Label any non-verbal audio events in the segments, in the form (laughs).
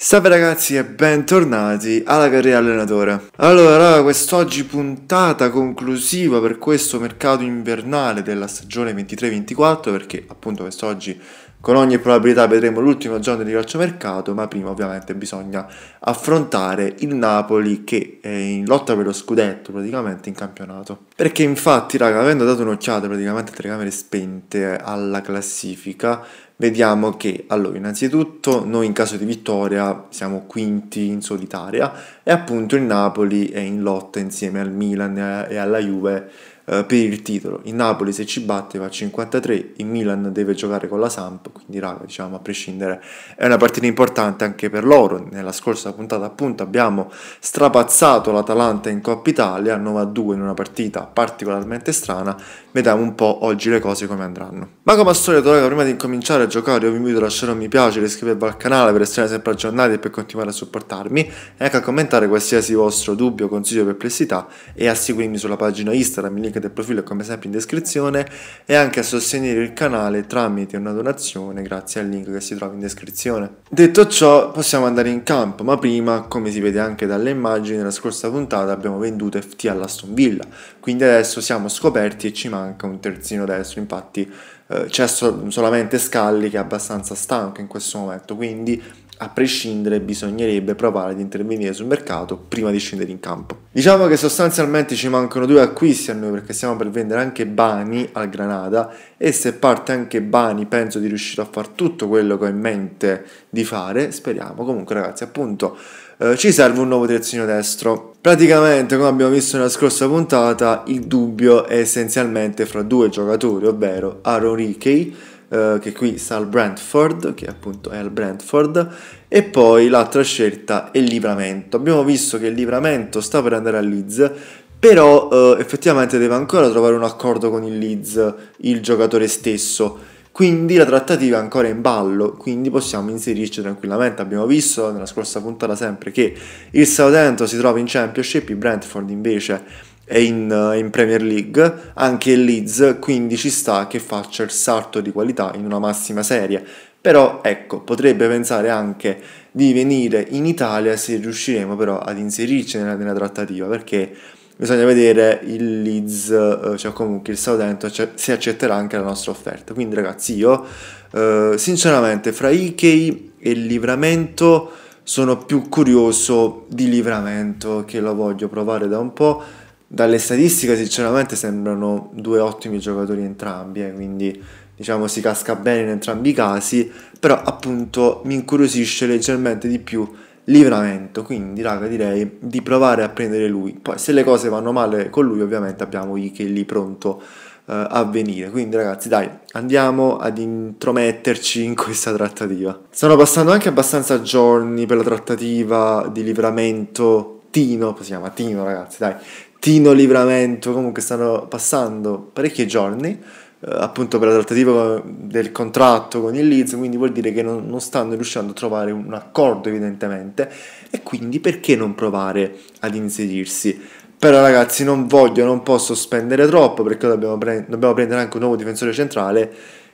Salve ragazzi e bentornati alla carriera allenatore. Allora, quest'oggi puntata conclusiva per questo mercato invernale della stagione 23-24 perché appunto quest'oggi con ogni probabilità vedremo l'ultimo giorno di calciomercato, ma prima ovviamente bisogna affrontare il Napoli che è in lotta per lo scudetto praticamente in campionato. Perché infatti, raga, avendo dato un'occhiata praticamente a telecamere spente eh, alla classifica, vediamo che, allora, innanzitutto noi in caso di vittoria siamo quinti in solitaria e appunto il Napoli è in lotta insieme al Milan eh, e alla Juve eh, per il titolo. Il Napoli se ci batte va a 53, il Milan deve giocare con la Samp, quindi raga, diciamo a prescindere è una partita importante anche per loro. Nella scorsa puntata appunto abbiamo strapazzato l'Atalanta in Coppa Italia 9-2 in una partita particolarmente strana. Vediamo un po' oggi le cose come andranno. Ma come al solito raga, prima di incominciare a giocare io vi invito a lasciare un mi piace, iscrivervi al canale per essere sempre aggiornati e per continuare a supportarmi e anche a commentare qualsiasi vostro dubbio, consiglio o perplessità e a seguirmi sulla pagina Instagram, link del profilo come sempre in descrizione e anche a sostenere il canale tramite una donazione grazie al link che si trova in descrizione. Detto ciò possiamo andare in campo ma prima come si vede anche dalle immagini nella scorsa puntata abbiamo venduto FT all'Aston Villa quindi adesso siamo scoperti e ci manca un terzino destro infatti eh, c'è so solamente Scalli che è abbastanza stanco in questo momento quindi a prescindere bisognerebbe provare ad intervenire sul mercato prima di scendere in campo. Diciamo che sostanzialmente ci mancano due acquisti a noi perché stiamo per vendere anche Bani al Granada e se parte anche Bani penso di riuscire a fare tutto quello che ho in mente di fare, speriamo. Comunque ragazzi appunto eh, ci serve un nuovo terzino destro. Praticamente, come abbiamo visto nella scorsa puntata, il dubbio è essenzialmente fra due giocatori, ovvero Aaron Rickey eh, che qui sta al Brentford, che appunto è al Brentford, e poi l'altra scelta è il Livramento. Abbiamo visto che il Livramento sta per andare al Leeds, però eh, effettivamente deve ancora trovare un accordo con il Leeds, il giocatore stesso. Quindi la trattativa è ancora in ballo, quindi possiamo inserirci tranquillamente. Abbiamo visto nella scorsa puntata sempre che il Southampton si trova in Championship, il Brentford invece è in, eh, in, Premier League, anche il Leeds quindi ci sta che faccia il salto di qualità in una massima serie. Però ecco, potrebbe pensare anche di venire in Italia se riusciremo però ad inserirci nella, nella trattativa, perché bisogna vedere il Leeds, eh, cioè comunque il Southampton, se accetterà anche la nostra offerta. Quindi ragazzi, io eh, sinceramente fra Ikei e Livramento sono più curioso di Livramento, che lo voglio provare da un po' dalle statistiche sinceramente sembrano due ottimi giocatori entrambi, eh, quindi diciamo si casca bene in entrambi i casi, però appunto mi incuriosisce leggermente di più Livramento, quindi raga direi di provare a prendere lui, poi se le cose vanno male con lui ovviamente abbiamo Ike lì pronto eh, a venire, quindi ragazzi dai andiamo ad intrometterci in questa trattativa. Stanno passando anche abbastanza giorni per la trattativa di Livramento Tino, si chiama Tino ragazzi, dai, Tino Livramento, comunque stanno passando parecchi giorni eh, appunto per la trattativa del contratto con il Leeds, quindi vuol dire che non, non, stanno riuscendo a trovare un accordo evidentemente e quindi perché non provare ad inserirsi? Però ragazzi non voglio, non posso spendere troppo perché dobbiamo, pre- dobbiamo prendere anche un nuovo difensore centrale,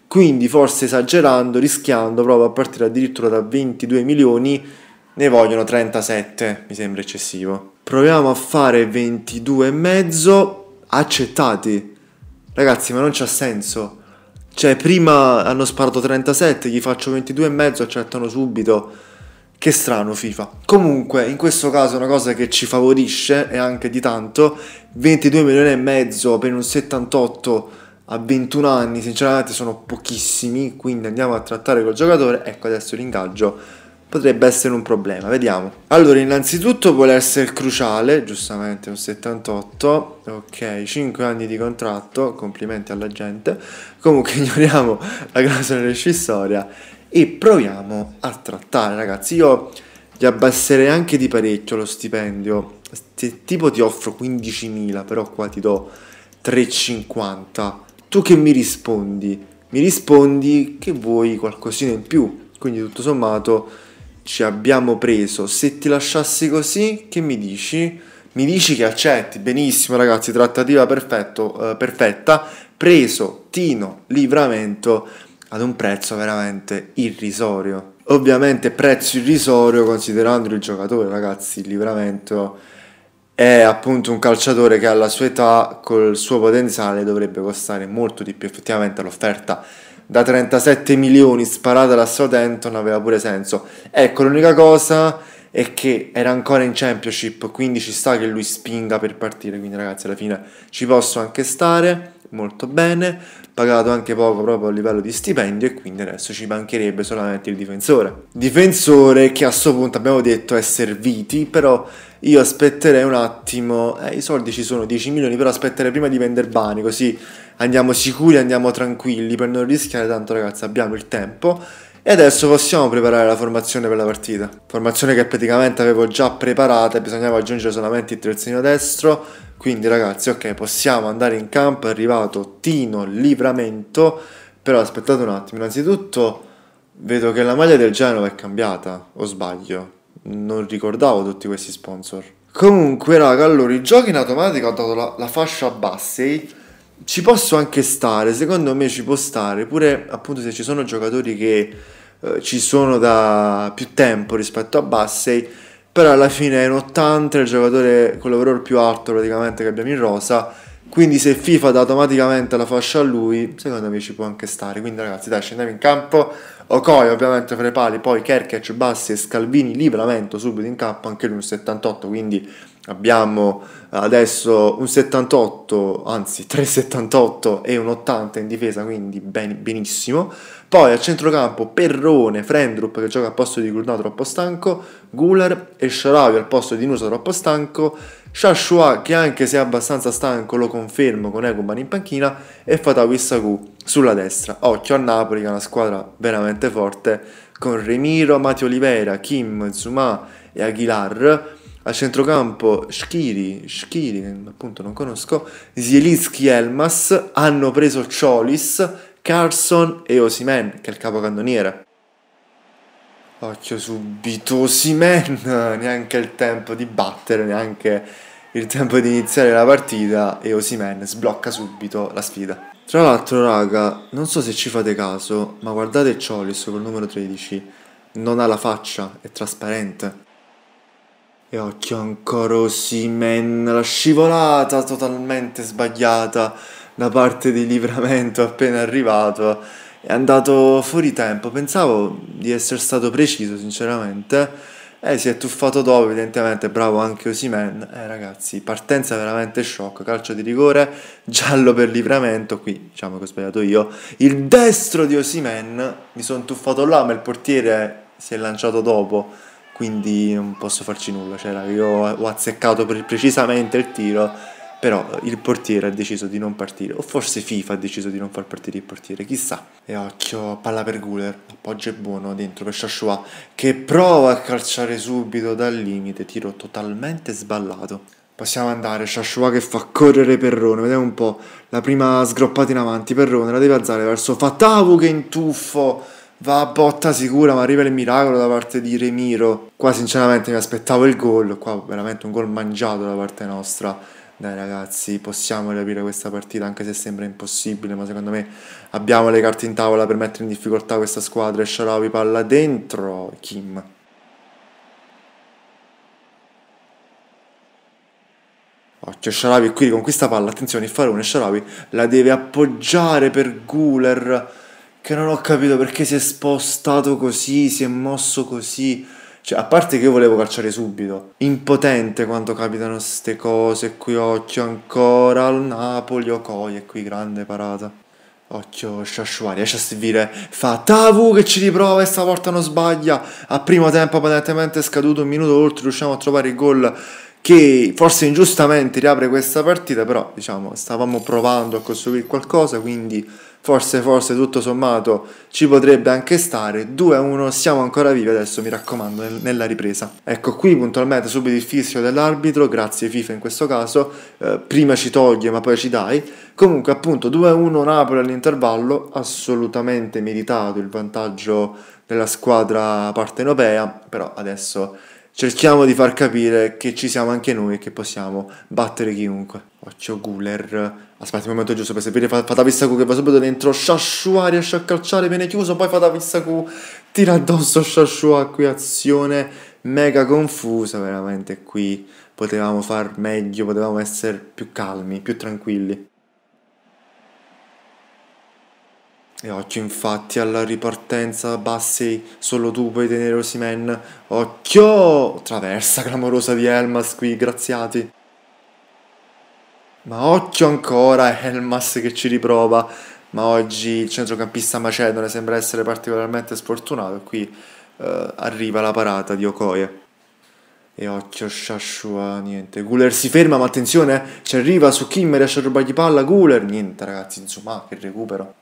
quindi forse esagerando, rischiando, proprio a partire addirittura da 22 milioni ne vogliono 37, mi sembra eccessivo. Proviamo a fare 22,5 accettati. Ragazzi, ma non c'ha senso. Cioè, prima hanno sparato 37, gli faccio 22,5, accettano subito. Che strano FIFA. Comunque, in questo caso una cosa che ci favorisce e anche di tanto, 22 milioni e mezzo per un 78 a 21 anni, sinceramente sono pochissimi, quindi andiamo a trattare col giocatore. Ecco, adesso l'ingaggio potrebbe essere un problema, vediamo. Allora, innanzitutto vuole essere cruciale, giustamente un 78, ok, 5 anni di contratto, complimenti alla gente. Comunque (laughs) ignoriamo la clausola rescissoria e proviamo a trattare, ragazzi. Io gli abbasserei anche di parecchio lo stipendio. Se tipo ti offro 15.000, però qua ti do 3,50. Tu che mi rispondi? Mi rispondi che vuoi qualcosina in più. Quindi tutto sommato ci abbiamo preso. Se ti lasciassi così, che mi dici? Mi dici che accetti, benissimo ragazzi, trattativa perfetto, eh, perfetta, preso Tino Livramento ad un prezzo veramente irrisorio. Ovviamente prezzo irrisorio considerando il giocatore, ragazzi, il Livramento è appunto un calciatore che alla sua età, col suo potenziale, dovrebbe costare molto di più effettivamente l'offerta da 37 milioni sparata da Southampton aveva pure senso. Ecco, l'unica cosa è che era ancora in championship, quindi ci sta che lui spinga per partire, quindi ragazzi alla fine ci posso anche stare molto bene, pagato anche poco proprio a livello di stipendio e quindi adesso ci mancherebbe solamente il difensore. Difensore che a questo punto abbiamo detto è serviti, però io aspetterei un attimo, eh, i soldi ci sono 10 milioni, però aspetterei prima di vendere Bani così andiamo sicuri, andiamo tranquilli per non rischiare tanto ragazzi, abbiamo il tempo e adesso possiamo preparare la formazione per la partita. Formazione che praticamente avevo già preparata, bisognava aggiungere solamente il terzino destro. Quindi ragazzi, ok, possiamo andare in campo, è arrivato Tino Livramento. Però aspettate un attimo, innanzitutto vedo che la maglia del Genova è cambiata, o sbaglio? Non ricordavo tutti questi sponsor. Comunque raga, allora il gioco in automatico ha dato la, la fascia a Bassey ci posso anche stare, secondo me ci può stare, pure appunto se ci sono giocatori che eh, ci sono da più tempo rispetto a Bassey, però alla fine è un 80 il giocatore con l'overall più alto praticamente che abbiamo in rosa, quindi se FIFA dà automaticamente la fascia a lui, secondo me ci può anche stare. Quindi ragazzi dai, scendiamo in campo, Okoye ovviamente fra i pali, poi Kerkec, Bassi e Scalvini, Livramento subito in campo, anche lui un 78, quindi abbiamo adesso un 78, anzi 3,78 e un 80 in difesa, quindi ben, benissimo. Poi a centrocampo Perrone, Frendrup che gioca al posto di Grunato troppo stanco, Guler e Sharavi al posto di Nusa troppo stanco, Shashua che anche se è abbastanza stanco lo confermo con Eguban in panchina e Fatawi Saku sulla destra. Occhio a Napoli che è una squadra veramente forte con Remiro, Mati Oliveira, Kim, Zuma e Aguilar. A centrocampo Schiri, Schiri che appunto non conosco, Zielinski Elmas, hanno preso Ciolis, Carson e Osimen che è il capocannoniere. Occhio subito, Simen! (laughs) Neanche il tempo di battere, neanche il tempo di iniziare la partita e Osimen sblocca subito la sfida. Tra l'altro raga, non so se ci fate caso, ma guardate Cholis col numero 13, non ha la faccia, è trasparente. E occhio ancora Osimen, la scivolata totalmente sbagliata da parte di Livramento appena arrivato è andato fuori tempo, pensavo di essere stato preciso sinceramente. Eh, si è tuffato dopo, evidentemente, bravo anche Osimen. Eh, ragazzi, partenza veramente shock. Calcio di rigore, giallo per livramento. Qui diciamo che ho sbagliato io. Il destro di Osimen, mi sono tuffato là, ma il portiere si è lanciato dopo. Quindi non posso farci nulla. Cioè, io ho azzeccato precisamente il tiro però il portiere ha deciso di non partire, o forse FIFA ha deciso di non far partire il portiere, chissà. E occhio, palla per Guler, appoggio è buono dentro per Shashua, che prova a calciare subito dal limite, tiro totalmente sballato. Possiamo andare, Shashua che fa correre Perrone, vediamo un po', la prima sgroppata in avanti, Perrone la deve alzare verso Fatavu che intuffo, va a botta sicura ma arriva il miracolo da parte di Remiro. Qua sinceramente mi aspettavo il gol, qua veramente un gol mangiato da parte nostra dai ragazzi, possiamo riaprire questa partita anche se sembra impossibile, ma secondo me abbiamo le carte in tavola per mettere in difficoltà questa squadra e Sharawi palla dentro Kim. Occhio Sharawi qui con questa palla, attenzione il farone Sharawi la deve appoggiare per Guler che non ho capito perché si è spostato così, si è mosso così cioè, a parte che io volevo calciare subito. Impotente quando capitano queste cose. Qui occhio ancora al Napoli, Okoye, oh, qui grande parata. Occhio Sciasciuari, esce a servire, fa Tavu che ci riprova e stavolta non sbaglia. A primo tempo apparentemente scaduto un minuto oltre, riusciamo a trovare il gol che forse ingiustamente riapre questa partita, però diciamo stavamo provando a costruire qualcosa, quindi forse forse tutto sommato ci potrebbe anche stare 2-1 siamo ancora vivi adesso mi raccomando nel, nella ripresa ecco qui puntualmente subito il fischio dell'arbitro grazie FIFA in questo caso eh, prima ci toglie ma poi ci dai comunque appunto 2-1 Napoli all'intervallo assolutamente meritato il vantaggio della squadra partenopea però adesso cerchiamo di far capire che ci siamo anche noi e che possiamo battere chiunque. Occhio Guler. Aspetta il momento giusto per sapere Q che va subito dentro. Shashua riesce a calciare, viene chiuso. Poi Q, tira addosso Shashua. Qui azione mega confusa, veramente qui. Potevamo far meglio, potevamo essere più calmi, più tranquilli. E occhio infatti alla ripartenza Bassey, solo tu puoi tenere Osimen. Occhio! Traversa clamorosa di Elmas qui, graziati. Ma occhio ancora Elmas che ci riprova. Ma oggi il centrocampista macedone sembra essere particolarmente sfortunato. Qui eh, arriva la parata di Okoye. E occhio Shashua, niente. Guler si ferma, ma attenzione, ci arriva su Kim, riesce a rubargli palla. Guler, niente ragazzi, insomma, che recupero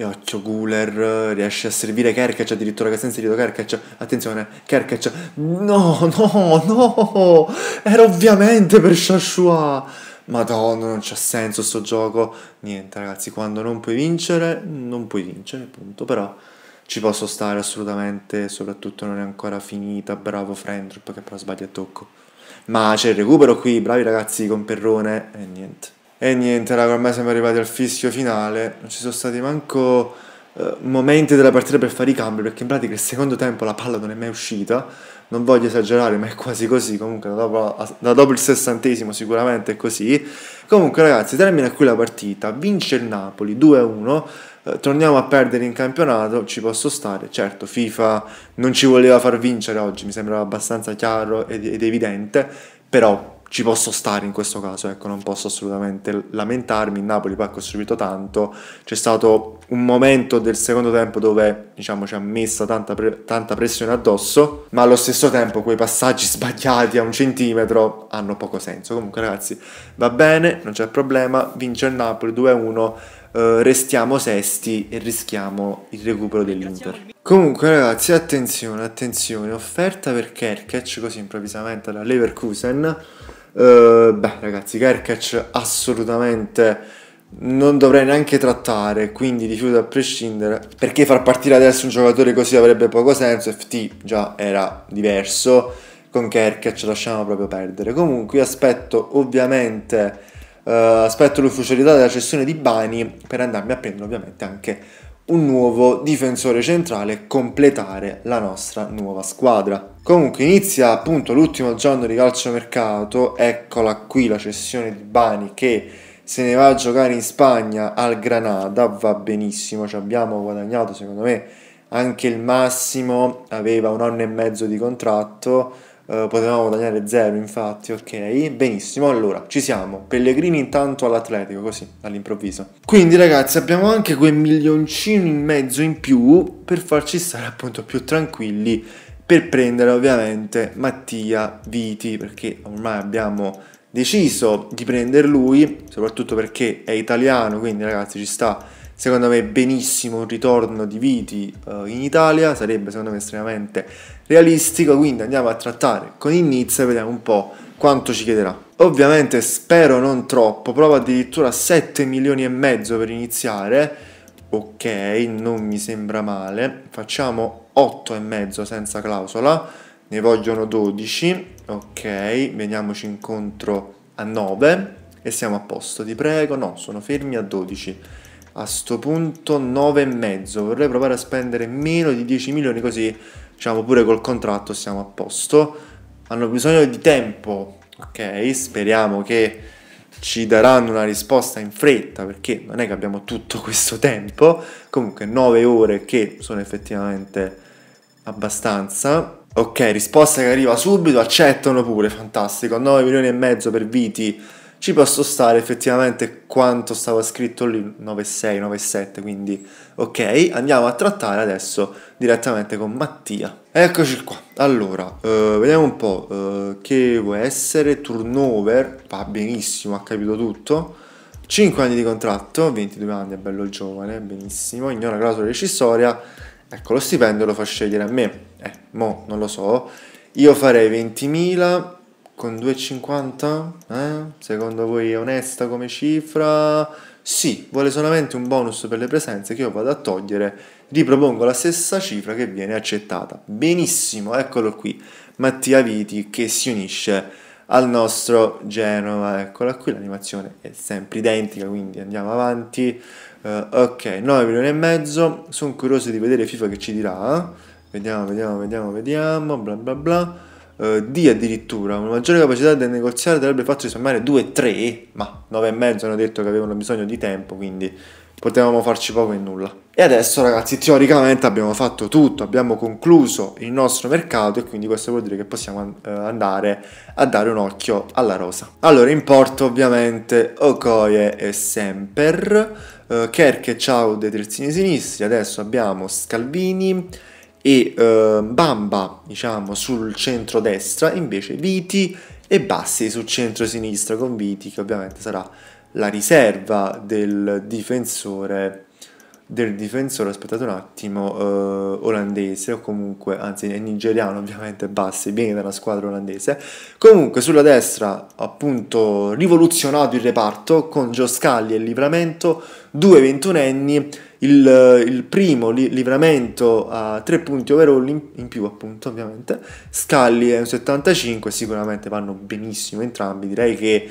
e Occhio Guler riesce a servire Kerkec addirittura che senza rido Kerkec attenzione Kerkec no no no era ovviamente per Shashua madonna non c'ha senso sto gioco niente ragazzi quando non puoi vincere non puoi vincere punto però ci posso stare assolutamente soprattutto non è ancora finita bravo Frendrup che però sbaglia a tocco ma c'è il recupero qui bravi ragazzi con Perrone e niente e niente, raga, ormai siamo arrivati al fischio finale. Non ci sono stati manco eh, momenti della partita per fare i cambi, perché in pratica il secondo tempo la palla non è mai uscita. Non voglio esagerare, ma è quasi così. Comunque, da dopo, da dopo il sessantesimo sicuramente è così. Comunque, ragazzi, termina qui la partita. Vince il Napoli 2-1. Eh, torniamo a perdere in campionato, ci posso stare. Certo, FIFA non ci voleva far vincere oggi, mi sembrava abbastanza chiaro ed, ed evidente. Però ci posso stare in questo caso, ecco, non posso assolutamente lamentarmi. Il Napoli poi ha costruito tanto, c'è stato un momento del secondo tempo dove diciamo ci ha messa tanta, pre- tanta pressione addosso, ma allo stesso tempo quei passaggi (laughs) sbagliati a un centimetro hanno poco senso. Comunque, ragazzi, va bene, non c'è problema. Vince il Napoli 2-1. Uh, eh, restiamo sesti e rischiamo il recupero dell'Inter. Comunque ragazzi, attenzione, attenzione, offerta per Kerkec così improvvisamente dalla Leverkusen eh, beh ragazzi, Kerkec assolutamente non dovrei neanche trattare, quindi rifiuto a prescindere, perché far partire adesso un giocatore così avrebbe poco senso, FT già era diverso, con Kerkec lasciamo proprio perdere. Comunque io aspetto ovviamente, eh, aspetto l'ufficialità della cessione di Bani per andarmi a prendere ovviamente anche un nuovo difensore centrale e completare la nostra nuova squadra. Comunque inizia appunto l'ultimo giorno di calciomercato, eccola qui la cessione di Bani che se ne va a giocare in Spagna al Granada, va benissimo, ci abbiamo guadagnato secondo me anche il massimo, aveva un anno e mezzo di contratto, eh, potevamo guadagnare zero infatti, ok, benissimo, allora ci siamo, Pellegrini intanto all'Atletico così, all'improvviso. Quindi ragazzi abbiamo anche quel milioncino in mezzo in più per farci stare appunto più tranquilli per prendere ovviamente Mattia Viti, perché ormai abbiamo deciso di prendere lui, soprattutto perché è italiano, quindi ragazzi ci sta secondo me benissimo un ritorno di Viti uh, in Italia, sarebbe secondo me estremamente realistico, quindi andiamo a trattare con il Nizza e vediamo un po' quanto ci chiederà. Ovviamente spero non troppo, provo addirittura 7 milioni e mezzo per iniziare, ok, non mi sembra male, facciamo 8 e mezzo senza clausola, ne vogliono 12, ok, veniamoci incontro a 9 e siamo a posto, ti prego, no, sono fermi a 12. A sto punto 9 e mezzo, vorrei provare a spendere meno di 10 milioni così, diciamo pure col contratto siamo a posto. Hanno bisogno di tempo, ok, speriamo che ci daranno una risposta in fretta perché non è che abbiamo tutto questo tempo, comunque 9 ore che sono effettivamente abbastanza. Ok, risposta che arriva subito, accettano pure, fantastico, 9 milioni e mezzo per Viti ci posso stare effettivamente quanto stava scritto lì 96 97 quindi ok, andiamo a trattare adesso direttamente con Mattia. Eccoci qua, allora, eh, vediamo un po' eh, che vuoi essere, turnover, va benissimo, ha capito tutto, 5 anni di contratto, 22 anni, è bello giovane, benissimo, ignora clausola rescissoria, ecco lo stipendio lo fa scegliere a me, eh, mo non lo so, io farei 20.000 con 2,50? Eh? Secondo voi è onesta come cifra? Sì, vuole solamente un bonus per le presenze che io vado a togliere. Ripropongo la stessa cifra che viene accettata. Benissimo, eccolo qui. Mattia Viti che si unisce al nostro Genova. Eccola qui, l'animazione è sempre identica, quindi andiamo avanti. Uh, ok, 9 milioni e mezzo. Sono curioso di vedere FIFA che ci dirà. Eh? Vediamo, vediamo, vediamo, vediamo, bla bla bla eh, D addirittura, una maggiore capacità del negoziare avrebbe fatto risommare 2-3, ma 9,5 hanno detto che avevano bisogno di tempo, quindi potevamo farci poco e nulla. E adesso ragazzi, teoricamente abbiamo fatto tutto, abbiamo concluso il nostro mercato e quindi questo vuol dire che possiamo eh, andare a dare un occhio alla rosa. Allora, in porto ovviamente Okoye e Semper, eh, Ciao dei terzini sinistri, adesso abbiamo Scalvini, e eh, Bamba diciamo sul centro-destra, invece Viti e Bassi sul centro-sinistra con Viti che ovviamente sarà la riserva del difensore del difensore, aspettate un attimo, eh, olandese o comunque, anzi è nigeriano ovviamente, Bassi, viene dalla squadra olandese. Comunque sulla destra appunto rivoluzionato il reparto con Gioscalli e Livramento, due ventunenni il, il primo li, livramento a 3 punti overall in, in, più appunto ovviamente, Scalli è un 75, sicuramente vanno benissimo entrambi, direi che eh,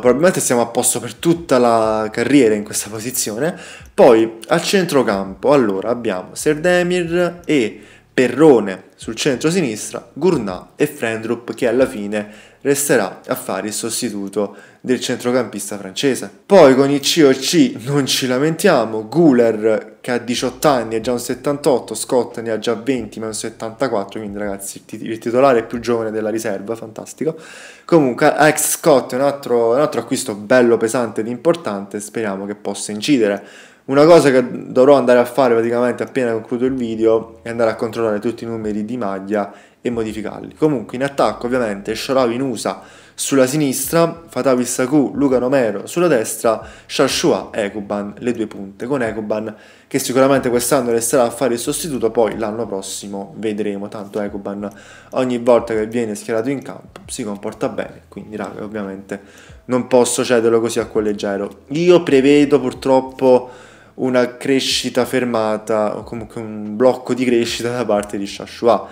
probabilmente siamo a posto per tutta la carriera in questa posizione. Poi al centrocampo allora abbiamo Serdemir e Perrone sul centro-sinistra, Gurnà e Frendrup che alla fine resterà a fare il sostituto del centrocampista francese. Poi con il COC non ci lamentiamo, Guler che ha 18 anni è già un 78, Scott ne ha già 20 ma è un 74, quindi ragazzi il titolare più giovane della riserva, fantastico. Comunque ex Scott è un altro, un altro acquisto bello pesante ed importante, speriamo che possa incidere. Una cosa che dovrò andare a fare praticamente appena concludo il video è andare a controllare tutti i numeri di maglia e modificarli. Comunque in attacco ovviamente Shoravi in USA sulla sinistra Fatawi Saku, Luca Romero, sulla destra Shashua Ekuban, le due punte, con Ekuban che sicuramente quest'anno resterà a fare il sostituto, poi l'anno prossimo vedremo, tanto Ekuban ogni volta che viene schierato in campo si comporta bene, quindi raga ovviamente non posso cederlo così a quel leggero. Io prevedo purtroppo una crescita fermata o comunque un blocco di crescita da parte di Shashua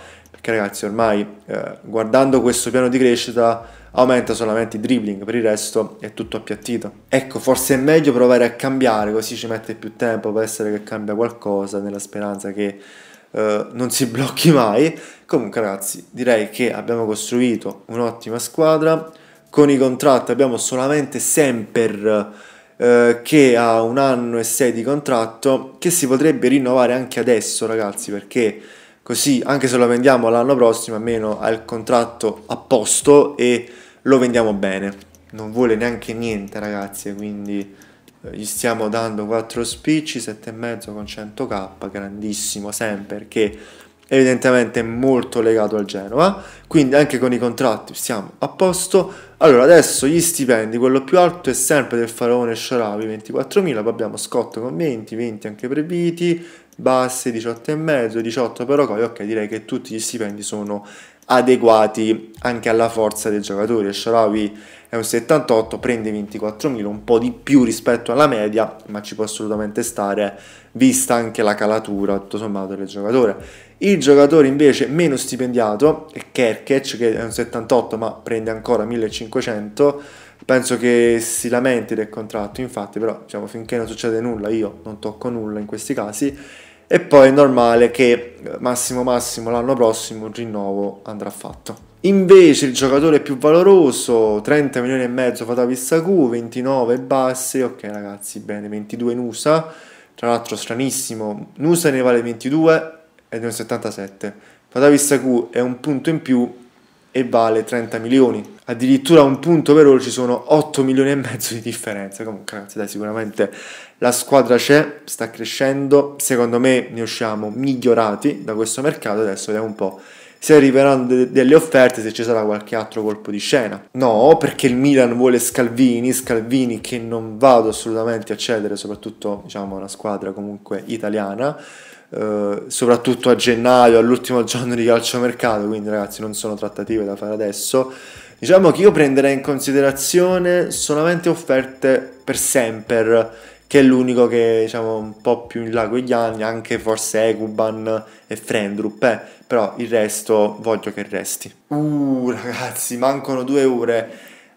che ragazzi ormai eh, guardando questo piano di crescita aumenta solamente il dribbling, per il resto è tutto appiattito. Ecco, forse è meglio provare a cambiare, così ci mette più tempo, può essere che cambia qualcosa nella speranza che eh, non si (laughs) blocchi mai. Comunque ragazzi, direi che abbiamo costruito un'ottima squadra, con i contratti abbiamo solamente Semper eh, che ha un anno e sei di contratto, che si potrebbe rinnovare anche adesso ragazzi, perché così anche se lo vendiamo l'anno prossimo almeno ha il contratto a posto e lo vendiamo bene. Non vuole neanche niente ragazzi, quindi eh, gli stiamo dando 4 spicci, 7,5 con 100k, grandissimo sempre perché evidentemente è molto legato al Genova quindi anche con i contratti siamo a posto. Allora adesso gli stipendi, quello più alto è sempre del Faraone Sharavi, 24.000, poi abbiamo Scott con 20, 20 anche per Viti, basse, 18,5, 18 però poi ok direi che tutti gli stipendi sono adeguati anche alla forza dei giocatori. Sharawi è un 78, prende 24.000, un po' di più rispetto alla media, ma ci può assolutamente stare, vista anche la calatura, tutto sommato, del giocatore. Il giocatore invece meno stipendiato è Kerkec, che è un 78, ma prende ancora 1.500. Penso che si lamenti del contratto, infatti, però diciamo, finché non succede nulla, io non tocco nulla in questi casi. E poi è normale che massimo massimo l'anno prossimo il rinnovo andrà fatto. Invece il giocatore più valoroso, 30 milioni e mezzo Fatavi Q, 29 basse, ok ragazzi, bene, 22 Nusa, tra l'altro stranissimo, Nusa ne vale 22 ed è un 77. Fatavi Q è un punto in più e vale 30 milioni. Addirittura un punto per loro ci sono 8 milioni e mezzo di differenza. Comunque, ragazzi, dai, sicuramente la squadra c'è, sta crescendo. Secondo me ne usciamo migliorati da questo mercato. Adesso vediamo un po' se arriveranno de- delle offerte, se ci sarà qualche altro colpo di scena. No, perché il Milan vuole Scalvini, Scalvini che non vado assolutamente a cedere, soprattutto diciamo una squadra comunque italiana. Eh, soprattutto a gennaio, all'ultimo (laughs) giorno di calciomercato, quindi ragazzi non sono trattative da fare adesso. Diciamo che io prenderei in considerazione solamente offerte per Semper, che è l'unico che diciamo un po' più in là con gli anni, anche forse Eguban e Frendrup, eh, però il resto voglio che resti. Uh ragazzi, mancano due ore.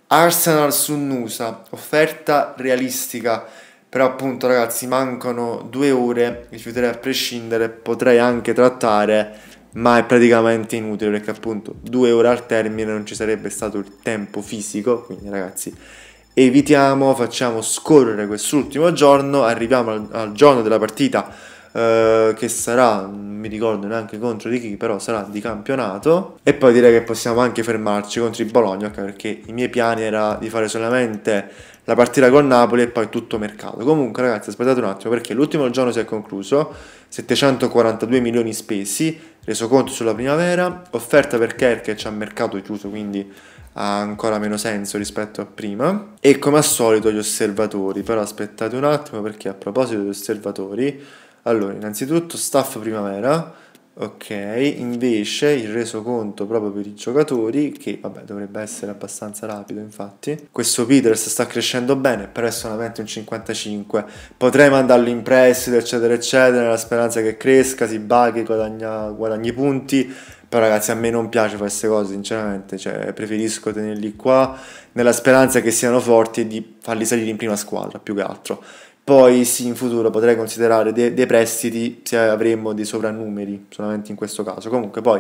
Arsenal su Nusa, offerta realistica però appunto ragazzi mancano due ore, chiuderei a prescindere, potrei anche trattare, ma è praticamente inutile perché appunto due ore al termine non ci sarebbe stato il tempo fisico, quindi ragazzi evitiamo, facciamo scorrere quest'ultimo giorno, arriviamo al, al giorno della partita eh, che sarà, non mi ricordo neanche contro di chi, però sarà di campionato. E poi direi che possiamo anche fermarci contro il Bologna, anche perché i miei piani era di fare solamente la partita con Napoli e poi tutto mercato. Comunque ragazzi aspettate un attimo perché l'ultimo giorno si è concluso, 742 milioni spesi, reso conto sulla primavera, offerta per Kerr c'è un mercato chiuso quindi ha ancora meno senso rispetto a prima e come al solito gli osservatori però aspettate un attimo perché a proposito degli osservatori allora, innanzitutto staff primavera, ok, invece il resoconto proprio per i giocatori, che vabbè dovrebbe essere abbastanza rapido infatti. Questo Peters sta crescendo bene, però è solamente un 55, potrei mandarlo in prestito eccetera eccetera, nella speranza che cresca, si baghi, guadagna, guadagni punti, però ragazzi a me non piace fare queste cose sinceramente, cioè, preferisco tenerli qua nella speranza che siano forti e di farli salire in prima squadra più che altro poi sì, in futuro potrei considerare de- dei prestiti se avremmo dei sovrannumeri, solamente in questo caso. Comunque poi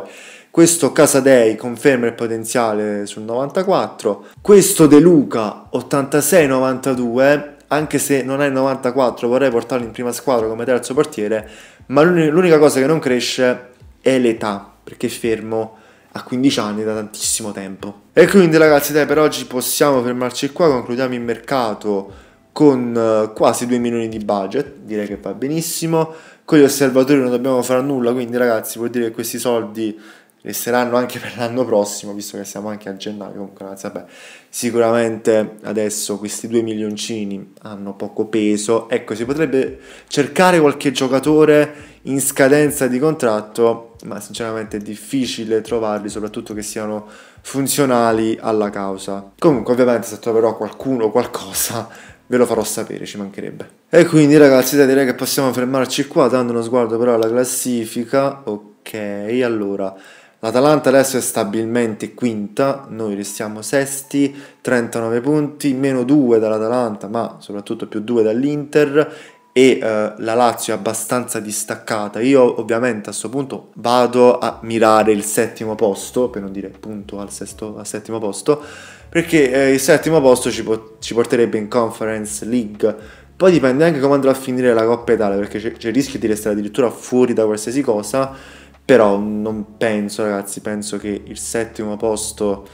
questo Casadei conferma il potenziale sul 94, questo De Luca 86-92, anche se non è il 94 vorrei portarlo in prima squadra come terzo portiere, ma l'un- l'unica cosa che non cresce è l'età, perché fermo a 15 anni da tantissimo tempo. E quindi ragazzi dai per oggi possiamo fermarci qua, concludiamo il mercato con eh, quasi 2 milioni di budget, direi che va benissimo. Con gli osservatori non dobbiamo fare nulla, quindi ragazzi vuol dire che questi soldi resteranno anche per l'anno prossimo, visto che siamo anche a gennaio, comunque ragazzi, vabbè, sicuramente adesso questi 2 milioncini hanno poco peso. Ecco, si potrebbe cercare qualche giocatore in scadenza di contratto, ma sinceramente è difficile trovarli, soprattutto che siano funzionali alla causa. Comunque ovviamente se troverò qualcuno o qualcosa ve lo farò sapere, ci mancherebbe. E quindi ragazzi dai, direi che possiamo fermarci qua, dando uno sguardo però alla classifica. Ok, allora... L'Atalanta adesso è stabilmente quinta, noi restiamo sesti, 39 punti, meno 2 dall'Atalanta, ma soprattutto più 2 dall'Inter e eh, la Lazio è abbastanza distaccata. Io ovviamente a questo punto vado a mirare il settimo posto, per non dire punto al, sesto, al settimo posto, perché eh, il settimo posto ci, po- ci, porterebbe in Conference League. Poi dipende anche come andrà a finire la Coppa Italia, perché c'è, c'è il rischio di restare addirittura fuori da qualsiasi cosa, però non penso ragazzi, penso che il settimo posto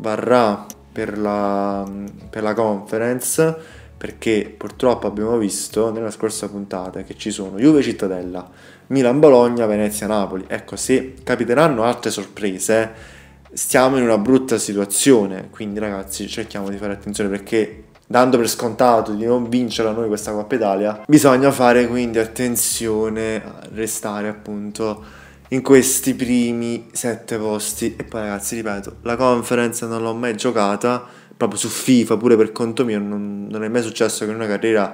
varrà per la, per la conference, perché purtroppo abbiamo visto nella scorsa puntata che ci sono Juve Cittadella, Milan Bologna, Venezia Napoli. Ecco, se capiteranno altre sorprese stiamo in una brutta situazione, quindi ragazzi cerchiamo di fare attenzione perché dando per scontato di non vincere vincerla noi questa Coppa Italia, bisogna fare quindi attenzione a restare appunto in questi primi sette posti e poi ragazzi ripeto, la conference non l'ho mai giocata, proprio su FIFA pure per conto mio non, non è mai successo che in una carriera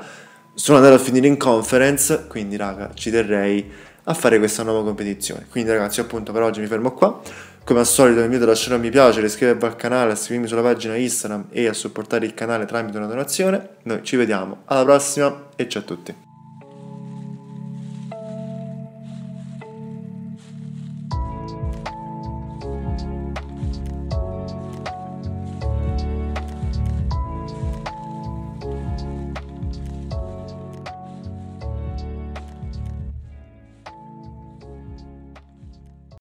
sono andato a finire in conference, quindi raga ci terrei a fare questa nuova competizione. Quindi ragazzi appunto per oggi mi fermo qua. Come al solito vi invito a lasciare un mi piace, iscrivervi al canale, a seguirmi sulla pagina Instagram e a supportare il canale tramite una donazione. Noi ci vediamo alla prossima e ciao a tutti!